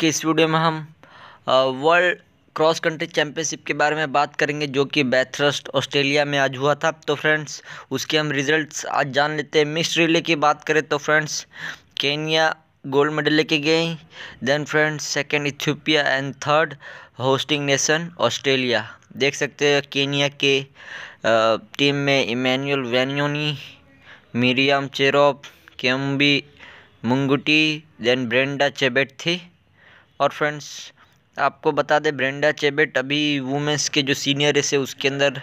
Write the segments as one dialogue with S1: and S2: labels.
S1: के इस वीडियो में हम वर्ल्ड क्रॉस कंट्री चैंपियनशिप के बारे में बात करेंगे जो कि बैथरस्ट ऑस्ट्रेलिया में आज हुआ था तो फ्रेंड्स उसके हम रिजल्ट्स आज जान लेते हैं मिक्स रिले की बात करें तो फ्रेंड्स केनिया गोल्ड मेडल लेके गई then friends second Ethiopia and third hosting nation Australia देख सकते हैं केनिया के टीम में Emmanuel Wanyonyi Miriam Cherop Kembi Munguti then Brenda Chebet थी और फ्रेंड्स आपको बता दें ब्रेंडा चेबेट अभी वुमेंस के जो सीनियर रेस है उसके अंदर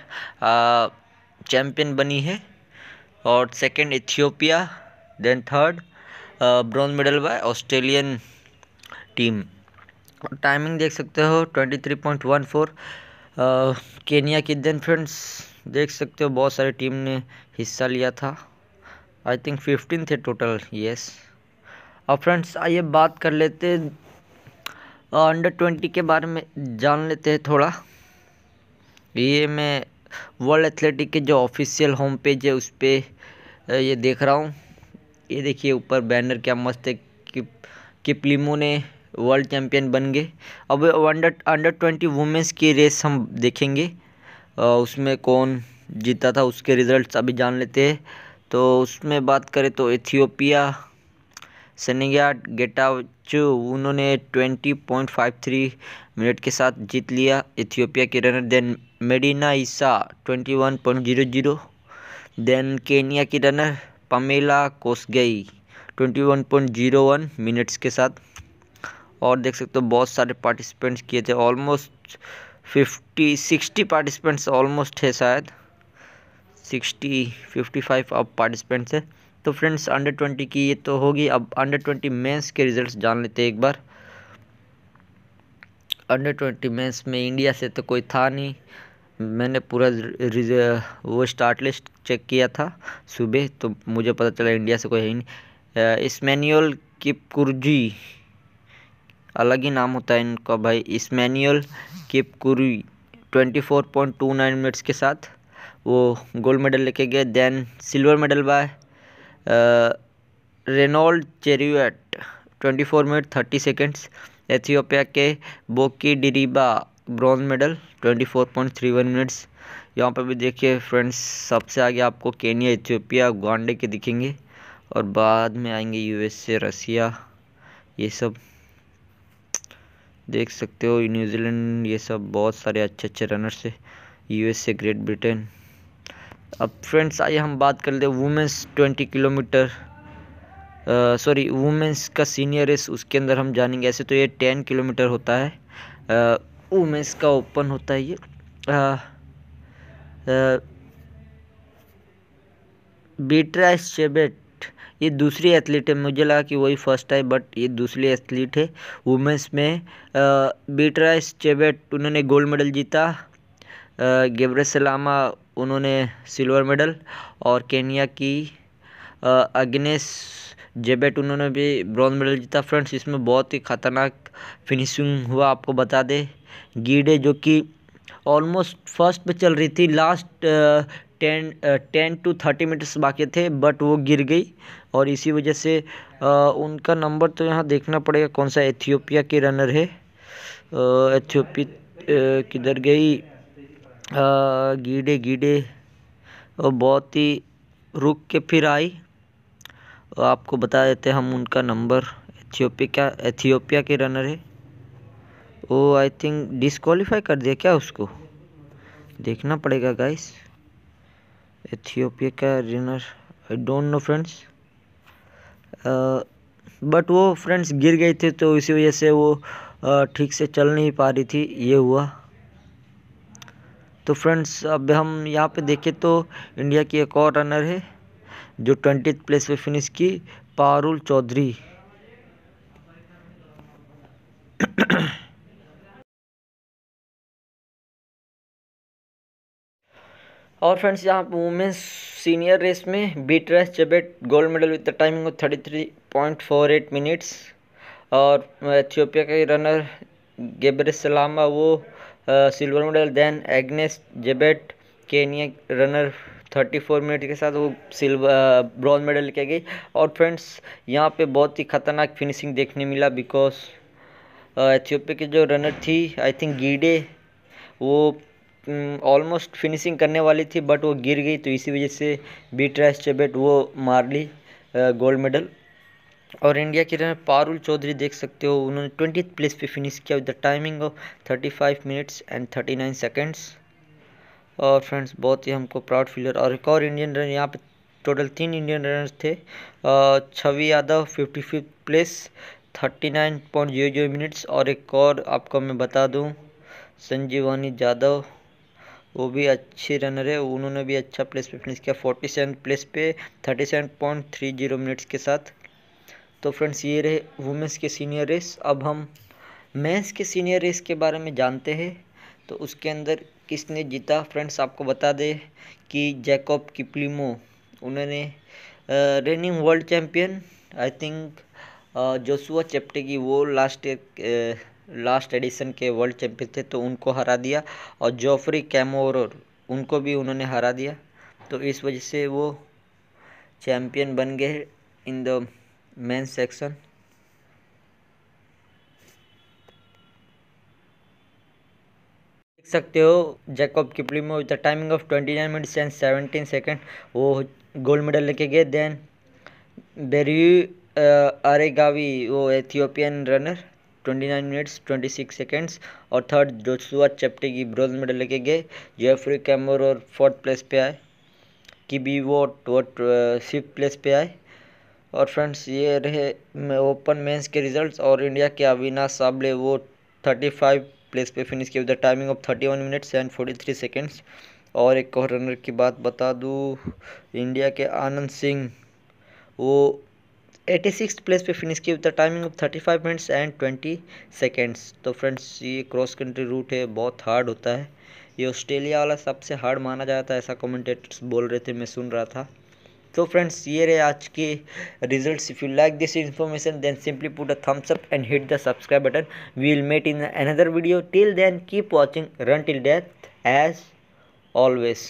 S1: चैम्पियन बनी है और second Ethiopia then third bronze medal by Australian team timing देख सकते हो twenty three point one four Kenya की देन फ्रेंड्स देख सकते हो बहुत सारी टीम ने हिस्सा लिया था आई थिंक फिफ्टीन थे टोटल यस और फ्रेंड्स आइए बात कर लेते अंडर ट्वेंटी के बारे में जान लेते हैं थोड़ा ये मैं वर्ल्ड एथलेटिक के जो ऑफिशियल होम पेज है उस पर ये देख रहा हूँ ये देखिए ऊपर बैनर क्या मस्त है कि किपलिमो ने वर्ल्ड चैम्पियन बन गए अब अंडर अंडर ट्वेंटी वुमेंस की रेस हम देखेंगे उसमें कौन जीता था उसके रिजल्ट्स अभी जान लेते हैं तो उसमें बात करें तो इथियोपिया सनिया गेटाचू उन्होंने twenty point five three minute के साथ जीत लिया इथियोपिया के runner then Medina Eisa twenty one point zero zero then Kenya की runner Pamela Kosgei one minutes के साथ और देख सकते हो बहुत सारे पार्टिसिपेंट्स किए थे almost fifty sixty participants almost है शायद फिफ्टी फाइव अब पार्टिसिपेंट्स है तो फ्रेंड्स अंडर ट्वेंटी की ये तो होगी अब अंडर ट्वेंटी मेंस के रिजल्ट्स जान लेते हैं एक बार अंडर ट्वेंटी मेंस में इंडिया से तो कोई था नहीं मैंने पूरा वो स्टार्ट लिस्ट चेक किया था सुबह तो मुझे पता चला इंडिया से कोई है नहीं इसमैनुअल किपकुरजी अलग ही नाम होता है इनका भाई Ishmael Kipkurui twenty four point two nine minutes के साथ वो गोल्ड मेडल लेके गए then silver medal by Reynold Cheruiyot four minute thirty seconds Ethiopia के Boki Diriba bronze medal twenty four point three one minutes यहाँ पर भी देखिए फ्रेंड्स सबसे आगे आपको केनिया इथियोपिया गांडे के दिखेंगे और बाद में आएंगे यूएसए रसिया ये सब देख सकते हो न्यूजीलैंड ये सब बहुत सारे अच्छे अच्छे रनर्स है यूएसए ग्रेट ब्रिटेन अब फ्रेंड्स आइए हम बात कर लेते women's twenty kilometre sorry women's का सीनियर रेस उसके अंदर हम जानेंगे ऐसे तो ये टेन किलोमीटर होता है वुमेंस का ओपन होता है ये बीट्रा शेबेट ये दूसरी एथलीट है मुझे लगा कि वही फर्स्ट है बट ये दूसरी एथलीट है वुमेंस में बीट्राइस चेबेट उन्होंने गोल्ड मेडल जीता गेबरे सलामा उन्होंने सिल्वर मेडल और केनिया की अग्नेस जेबेट उन्होंने भी ब्रॉन्ज मेडल जीता फ्रेंड्स इसमें बहुत ही ख़तरनाक फिनिशिंग हुआ आपको बता दें गीडे जो कि ऑलमोस्ट फर्स्ट पे चल रही थी last ten ten to thirty minutes बाकी थे बट वो गिर गई और इसी वजह से आ, उनका नंबर तो यहाँ देखना पड़ेगा कौन सा एथियोपिया के रनर है एथियोपिया किधर गई गीडे गीडे और बहुत ही रुक के फिर आई और आपको बता देते हम उनका नंबर एथियोपिया एथियोपिया के रनर है वो आई थिंक डिसक्वालीफाई कर दिया क्या उसको देखना पड़ेगा गाइस एथियोपिया का runner I don't know friends but वो फ्रेंड्स गिर गए थे तो इसी वजह से वो ठीक से चल नहीं पा रही थी ये हुआ तो फ्रेंड्स अब हम यहाँ पे देखें तो इंडिया की एक और रनर है जो ट्वेंटी प्लेस पे फिनिश की पारुल चौधरी और फ्रेंड्स यहाँ पर वुमेन्स सीनियर रेस में Beatrice Chebet gold medal with the timing of thirty three point four eight minutes और एथियोपिया के रनर गेबरे सलामा वो silver medal then Agnes Jebet Kenya runner 34 minute के साथ वो silver bronze medal लेके गई और फ्रेंड्स यहाँ पे बहुत ही ख़तरनाक फिनिशिंग देखने मिला बिकॉज एथियोपिया की जो रनर थी आई थिंक गीडे वो ऑलमोस्ट फिनिशिंग करने वाली थी बट वो गिर गई तो इसी वजह से बी चेबेट वो मार ली गोल्ड मेडल और इंडिया की तरह पारुल चौधरी देख सकते हो उन्होंने ट्वेंटी प्लेस पे फिनिश किया with the timing of thirty five minutes and thirty nine seconds और फ्रेंड्स बहुत ही हमको प्राउड फील और एक और इंडियन रन यहाँ पे टोटल तीन इंडियन रनर्स थे Chhavi Yadav fifty fifth place thirty nine point zero zero minutes और एक और आपको मैं बता दूँ संजीवानी यादव वो भी अच्छे रनर है उन्होंने भी अच्छा प्लेस पे फिनिश किया फोर्टी सेवन प्लेस पे thirty seven point three zero minutes के साथ तो फ्रेंड्स ये रहे वुमेंस के सीनियर रेस अब हम मेंस के सीनियर रेस के बारे में जानते हैं तो उसके अंदर किसने जीता फ्रेंड्स आपको बता दें कि जैकॉब किप्लीमो उन्होंने reigning world champion I think Joshua Cheptegei की वो लास्ट ईयर लास्ट एडिशन के वर्ल्ड चैम्पियन थे तो उनको हरा दिया और जोफ्री कैमोर उनको भी उन्होंने हरा दिया तो इस वजह से वो चैम्पियन बन गए इन द मेन सेक्शन देख सकते हो Jacob Kiplimo with the timing of twenty nine minutes and seventeen second वो गोल्ड मेडल लेके गए देन बेरी अरेगावी वो Ethiopian runner twenty nine minutes twenty six seconds और थर्ड जोसुआ चैप्टे की bronze medal लेके गए जेफ्री कैमोर और fourth place पे आए कि बी वो फिफ्थ प्लेस पे आए और फ्रेंड्स ये रहे ओपन मेंस के रिजल्ट्स और इंडिया के अविनाश साबले वो थर्टी फाइव प्लेस पे फिनिश किया with timing of thirty one minutes and forty three seconds और एक और रनर की बात बता दूँ इंडिया के आनंद सिंह वो एटी सिक्स प्लेस पे फिनिश किया with timing of thirty five minutes and twenty seconds तो फ्रेंड्स ये क्रॉस कंट्री रूट है बहुत हार्ड होता है ये ऑस्ट्रेलिया वाला सबसे हार्ड माना जाता है ऐसा कमेंटेटर्स बोल रहे थे मैं सुन रहा था तो फ्रेंड्स ये रहे आज के results if you like this information then simply put a thumbs up and hit the subscribe button we will meet in another video till then keep watching run till death as always